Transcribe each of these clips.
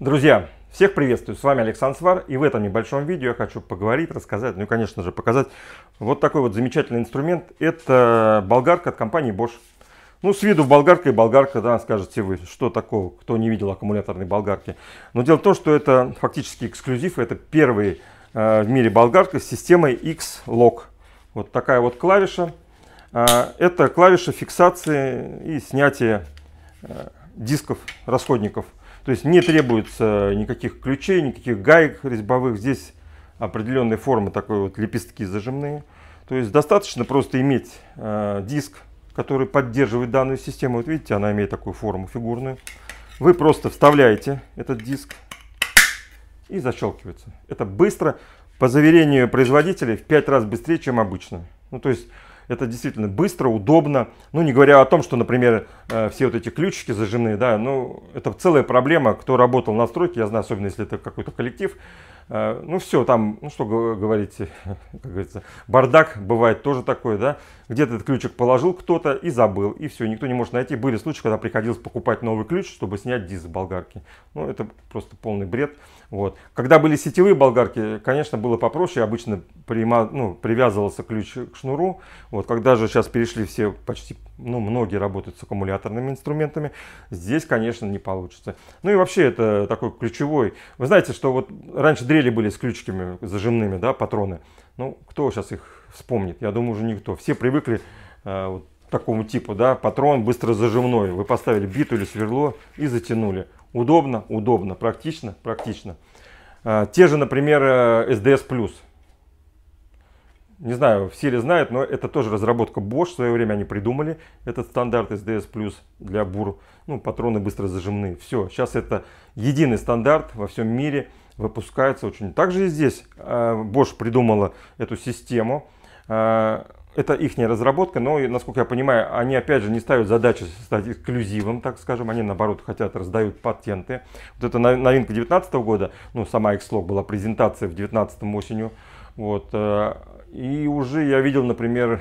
Друзья, всех приветствую, с вами Александр Свар, и в этом небольшом видео я хочу поговорить, рассказать, ну и, конечно же, показать вот такой вот замечательный инструмент. Это болгарка от компании Bosch. Ну, с виду болгарка и болгарка, да, скажете вы, что такого, кто не видел аккумуляторной болгарки. Но дело в том, что это фактически эксклюзив, это первый э, в мире болгарка с системой X-Lock. Вот такая вот клавиша. Э, это клавиша фиксации и снятия э, дисков, расходников – то есть не требуется никаких ключей, никаких гаек резьбовых. Здесь определенные формы такой вот лепестки зажимные. То есть достаточно просто иметь э, диск, который поддерживает данную систему. Вот видите, она имеет такую форму фигурную. Вы просто вставляете этот диск и защелкивается. Это быстро, по заверению производителей, в 5 раз быстрее, чем обычно. Ну, то есть это действительно быстро, удобно. Ну, не говоря о том, что, например, э, все вот эти ключики зажимные, да, ну, это целая проблема. Кто работал на стройке, я знаю, особенно если это какой-то коллектив, Э, ну все, там, ну что говорить, как говорится, бардак бывает тоже такой, да. Где-то этот ключик положил кто-то и забыл, и все, никто не может найти. Были случаи, когда приходилось покупать новый ключ, чтобы снять диск с болгарки. Ну это просто полный бред. Вот. Когда были сетевые болгарки, конечно, было попроще, обычно прима, ну, привязывался ключ к шнуру. Вот. Когда же сейчас перешли все, почти, ну многие работают с аккумуляторными инструментами, здесь, конечно, не получится. Ну и вообще это такой ключевой. Вы знаете, что вот раньше древние апреле были с ключиками зажимными, да, патроны. Ну, кто сейчас их вспомнит? Я думаю, уже никто. Все привыкли э, вот, к такому типу, да, патрон быстро зажимной. Вы поставили биту или сверло и затянули. Удобно, удобно, практично, практично. Э, те же, например, э, SDS+. Не знаю, все ли знают, но это тоже разработка Bosch. В свое время они придумали этот стандарт SDS Plus для бур. Ну, патроны быстро зажимные. Все, сейчас это единый стандарт во всем мире выпускается очень. Также и здесь э, Bosch придумала эту систему. Э, это их разработка, но, насколько я понимаю, они опять же не ставят задачу стать эксклюзивом, так скажем. Они, наоборот, хотят, раздают патенты. Вот это новинка 2019 года, ну, сама X-Log была презентация в 2019 осенью. Вот. Э, и уже я видел, например,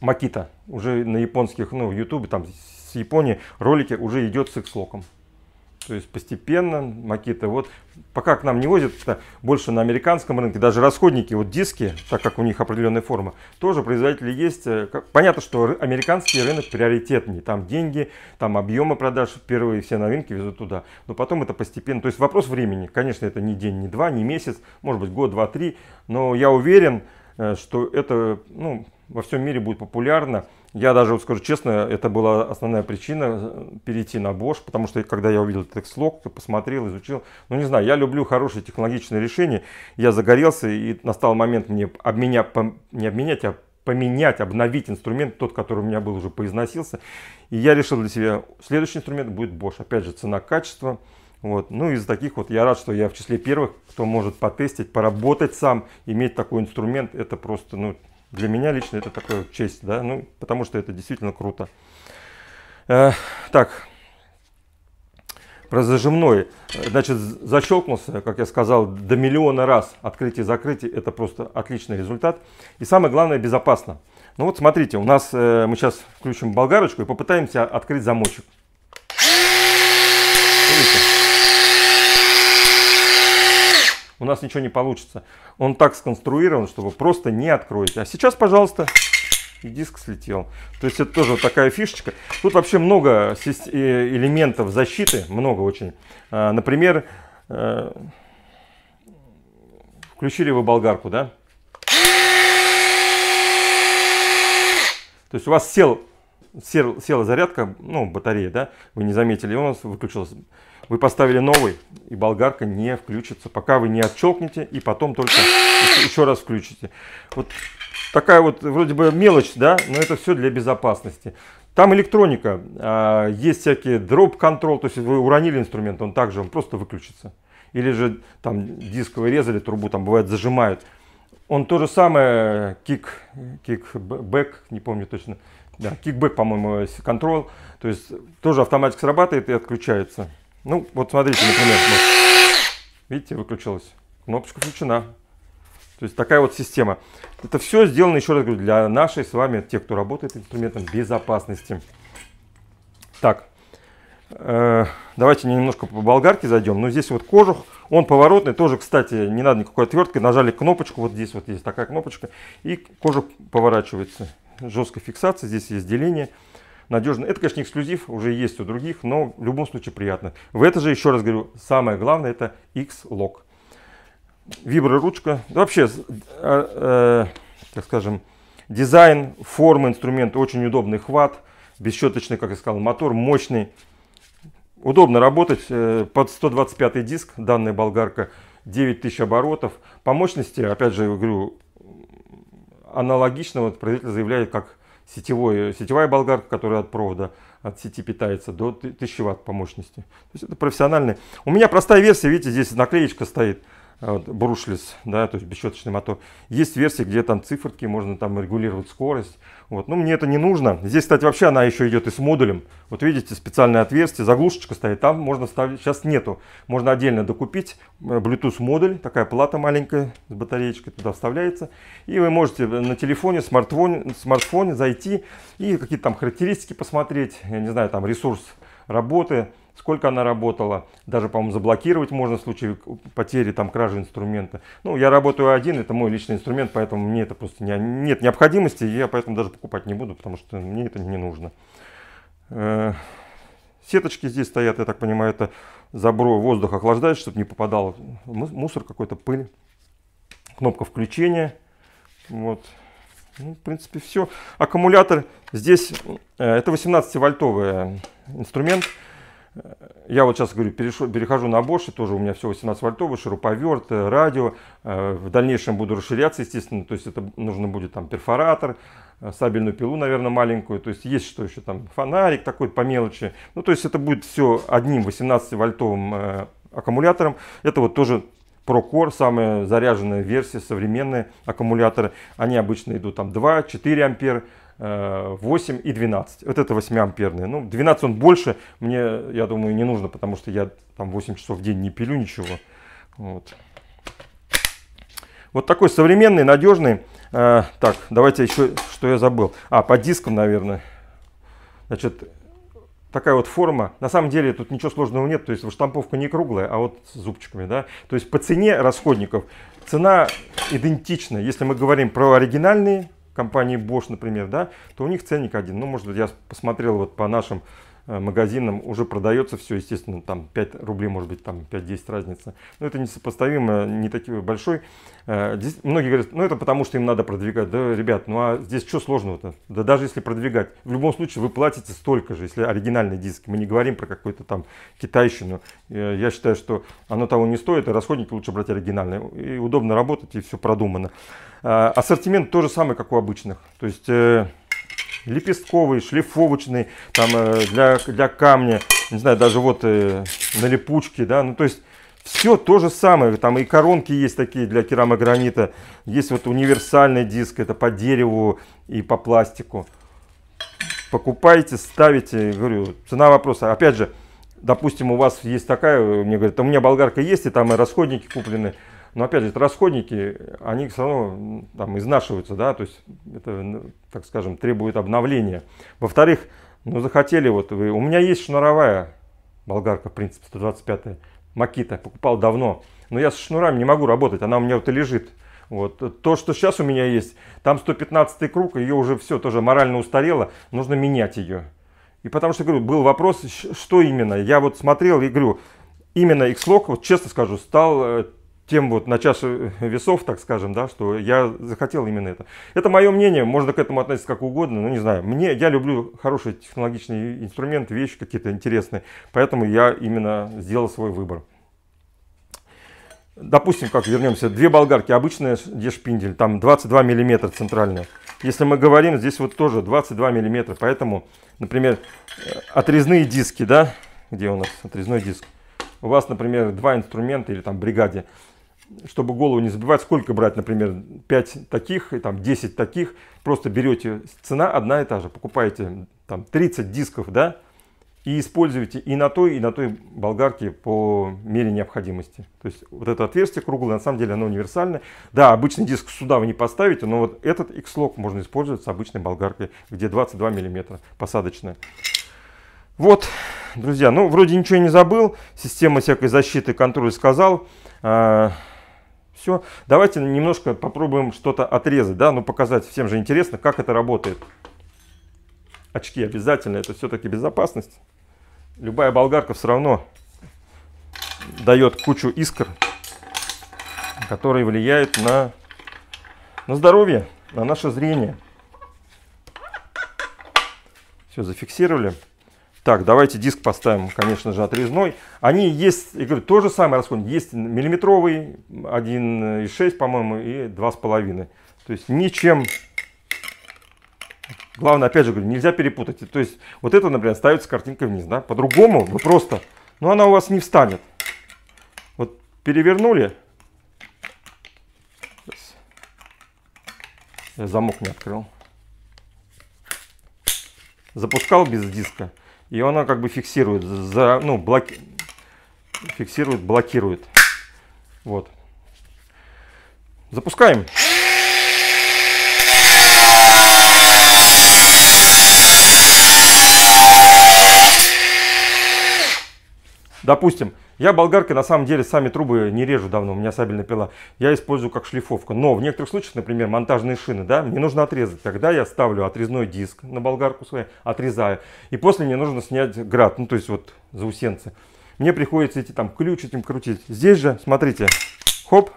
Макита, уже на японских, ну, YouTube, там с Японии ролики уже идет с X-Log. То есть постепенно макеты. Вот пока к нам не возят, больше на американском рынке. Даже расходники, вот диски, так как у них определенная форма, тоже производители есть. Э, понятно, что американский рынок приоритетнее. Там деньги, там объемы продаж, первые все новинки везут туда. Но потом это постепенно. То есть вопрос времени. Конечно, это не день, не два, не месяц, может быть год, два, три. Но я уверен, э, что это ну, во всем мире будет популярно. Я даже вот скажу честно, это была основная причина э, перейти на Bosch, потому что когда я увидел TextLog, посмотрел, изучил, ну не знаю, я люблю хорошие технологичные решения, я загорелся и настал момент мне обменя, не обменять, а поменять, обновить инструмент, тот, который у меня был уже поизносился. И я решил для себя, следующий инструмент будет Bosch. Опять же, цена-качество. Вот. Ну, из таких вот я рад, что я в числе первых, кто может потестить, поработать сам, иметь такой инструмент. Это просто, ну, для меня лично это такая честь, да, ну, потому что это действительно круто. Э, так, про зажимной. Значит, защелкнулся, как я сказал, до миллиона раз открытие закрытие. Это просто отличный результат. И самое главное, безопасно. Ну вот смотрите, у нас, э, мы сейчас включим болгарочку и попытаемся открыть замочек. Видите? у нас ничего не получится. Он так сконструирован, чтобы просто не откроете. А сейчас, пожалуйста, и диск слетел. То есть это тоже такая фишечка. Тут вообще много э, элементов защиты, много очень. А, например, э, включили вы болгарку, да? То есть у вас сел, сел, села зарядка, ну, батарея, да? Вы не заметили, и у нас выключилась вы поставили новый, и болгарка не включится, пока вы не отчелкнете и потом только еще раз включите. Вот такая вот вроде бы мелочь, да, но это все для безопасности. Там электроника, а, есть всякие дроп контрол, то есть вы уронили инструмент, он также он просто выключится. Или же там диск вырезали, трубу там бывает зажимают. Он то же самое, кик, кик, бэк, не помню точно, да, кикбэк, по-моему, контрол, то есть тоже автоматик срабатывает и отключается. Ну, вот смотрите, например, вот, видите, выключилась. Кнопочка включена. То есть такая вот система. Это все сделано, еще раз говорю, для нашей с вами, тех, кто работает инструментом безопасности. Так, э, Давайте немножко по болгарке зайдем. Но ну, здесь вот кожух, он поворотный, тоже, кстати, не надо никакой отверткой. Нажали кнопочку, вот здесь вот есть такая кнопочка, и кожух поворачивается. Жесткая фиксация, здесь есть деление надежно. Это, конечно, эксклюзив, уже есть у других, но в любом случае приятно. В это же, еще раз говорю, самое главное это x Lock. Виброручка. Вообще, э, э, так скажем, дизайн, форма инструмента, очень удобный хват, бесщеточный, как я сказал, мотор, мощный. Удобно работать э, под 125 диск, данная болгарка, 9000 оборотов. По мощности, опять же, говорю, аналогично вот производитель заявляет как сетевой, э, сетевая болгарка, которая от провода, от сети питается, до 1000 ватт по мощности. То есть это профессиональный. У меня простая версия, видите, здесь наклеечка стоит – а, брушлес, да, то есть бесщеточный мотор. Есть версии, где там циферки, можно там регулировать скорость. Вот, но ну, мне это не нужно. Здесь, кстати, вообще она еще идет и с модулем. Вот видите, специальное отверстие, заглушечка стоит, там можно ставить. сейчас нету. Можно отдельно докупить э, Bluetooth модуль, такая плата маленькая с батареечкой туда вставляется. И вы можете на телефоне, смартфоне, смартфоне зайти и какие-то там характеристики посмотреть, я не знаю, там ресурс работы, сколько она работала. Даже, по-моему, заблокировать можно в случае потери, там, кражи инструмента. Ну, я работаю один, это мой личный инструмент, поэтому мне это просто не, нет необходимости, я поэтому даже покупать не буду, потому что мне это не нужно. Э, сеточки здесь стоят, я так понимаю, это забро воздух охлаждает, чтобы не попадал мусор, какой-то пыль. Кнопка включения. Вот. Ну, в принципе, все. Аккумулятор здесь, э, это 18-вольтовый э, инструмент я вот сейчас говорю, перешел, перехожу на Bosch, тоже у меня все 18 вольтовый, шуруповерт, э, радио. Э, в дальнейшем буду расширяться, естественно, то есть это нужно будет там перфоратор, э, сабельную пилу, наверное, маленькую. То есть есть что еще там, фонарик такой по мелочи. Ну, то есть это будет все одним 18 вольтовым аккумулятором. Это вот тоже ProCore, самая заряженная версия, современные аккумуляторы. Они обычно идут там 2-4 ампера. 8 и 12. Вот это 8 амперные. Ну, 12 он больше, мне, я думаю, не нужно, потому что я там 8 часов в день не пилю ничего. Вот. Вот такой современный, надежный. Э, так, давайте еще, что я забыл. А, по дискам, наверное. Значит, такая вот форма. На самом деле тут ничего сложного нет, то есть штамповка не круглая, а вот с зубчиками, да. То есть по цене расходников цена идентична. Если мы говорим про оригинальные компании Bosch, например, да, то у них ценник один. Ну, может быть, я посмотрел вот по нашим Э, магазинам уже продается все, естественно, там 5 рублей, может быть, там 5-10 разница. Но это несопоставимо, не такой большой. Э, здесь многие говорят, ну это потому, что им надо продвигать. Да, ребят, ну а здесь что сложного-то? Да даже если продвигать, в любом случае вы платите столько же, если оригинальный диск. Мы не говорим про какую-то там китайщину. Э, я считаю, что оно того не стоит, и расходники лучше брать оригинальные. И удобно работать, и все продумано. Ассортимент то же самое, как у обычных. То есть лепестковый, шлифовочный, там э, для, для камня, не знаю, даже вот э, на липучке, да, ну то есть все то же самое, там и коронки есть такие для керамогранита, есть вот универсальный диск, это по дереву и по пластику. Покупаете, ставите, говорю, цена вопроса, опять же, допустим, у вас есть такая, мне говорят, у меня болгарка есть, и там и расходники куплены, но опять же, расходники, они все равно там изнашиваются, да, то есть это, так скажем, требует обновления. Во-вторых, ну захотели вот вы, у меня есть шнуровая болгарка, в принципе, 125-я, Макита, покупал давно, но я с шнурами не могу работать, она у меня вот и лежит. Вот. То, что сейчас у меня есть, там 115 круг, ее уже все тоже морально устарело, нужно менять ее. И потому что, говорю, был вопрос, что именно. Я вот смотрел и говорю, именно x вот честно скажу, стал э, тем вот на чаше весов, так скажем, да, что я захотел именно это. Это мое мнение, можно к этому относиться как угодно, но не знаю. Мне, я люблю хорошие технологичные инструменты, вещи какие-то интересные, поэтому я именно сделал свой выбор. Допустим, как вернемся, две болгарки, обычная дешпиндель, там 22 миллиметра центральная. Если мы говорим, здесь вот тоже 22 миллиметра, поэтому, например, э, отрезные диски, да, где у нас отрезной диск, у вас, например, два инструмента или там бригаде, чтобы голову не забивать, сколько брать, например, 5 таких и там 10 таких, просто берете, цена одна и та же, покупаете там 30 дисков, да, и используете и на той, и на той болгарке по мере необходимости. То есть вот это отверстие круглое, на самом деле оно универсальное. Да, обычный диск сюда вы не поставите, но вот этот X-Lock можно использовать с обычной болгаркой, где 22 мм посадочная. Вот, друзья, ну вроде ничего не забыл. Система всякой защиты контроля сказал. А, все. Давайте немножко попробуем что-то отрезать, да, ну показать, всем же интересно, как это работает. Очки обязательно, это все-таки безопасность. Любая болгарка все равно дает кучу искр, которые влияют на, на здоровье, на наше зрение. Все, зафиксировали. Так, давайте диск поставим, конечно же, отрезной. Они есть, я говорю, то же самое расход. Есть миллиметровый, 1,6, по-моему, и 2,5. То есть ничем... Главное, опять же, говорю, нельзя перепутать. То есть вот это, например, ставится картинка вниз, да? По-другому вы ну просто... Но ну, она у вас не встанет. Вот перевернули. Я замок не открыл. Запускал без диска. И она как бы фиксирует, за, ну, блоки, фиксирует, блокирует. Вот. Запускаем. Допустим, я болгаркой на самом деле сами трубы не режу давно, у меня сабельная пила. Я использую как шлифовка. Но в некоторых случаях, например, монтажные шины, да, мне нужно отрезать. Тогда я ставлю отрезной диск на болгарку свою, отрезаю. И после мне нужно снять град, ну то есть вот заусенцы. Мне приходится эти там ключ этим крутить. Здесь же, смотрите, хоп.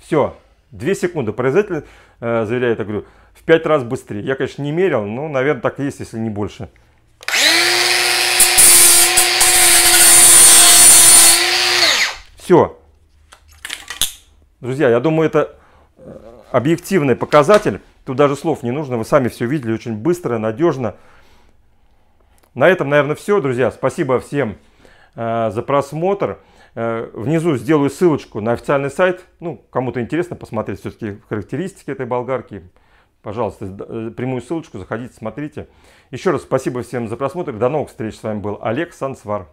Все, две секунды. Производитель э, заверяет, я говорю, в пять раз быстрее. Я, конечно, не мерил, но, наверное, так и есть, если не больше. Все. Друзья, я думаю, это э, объективный показатель. Тут даже слов не нужно, вы сами все видели очень быстро, надежно. На этом, наверное, все, друзья. Спасибо всем э, за просмотр. Э, внизу сделаю ссылочку на официальный сайт. Ну, кому-то интересно посмотреть все-таки характеристики этой болгарки. Пожалуйста, э, прямую ссылочку заходите, смотрите. Еще раз спасибо всем за просмотр. До новых встреч. С вами был Олег Сансвар.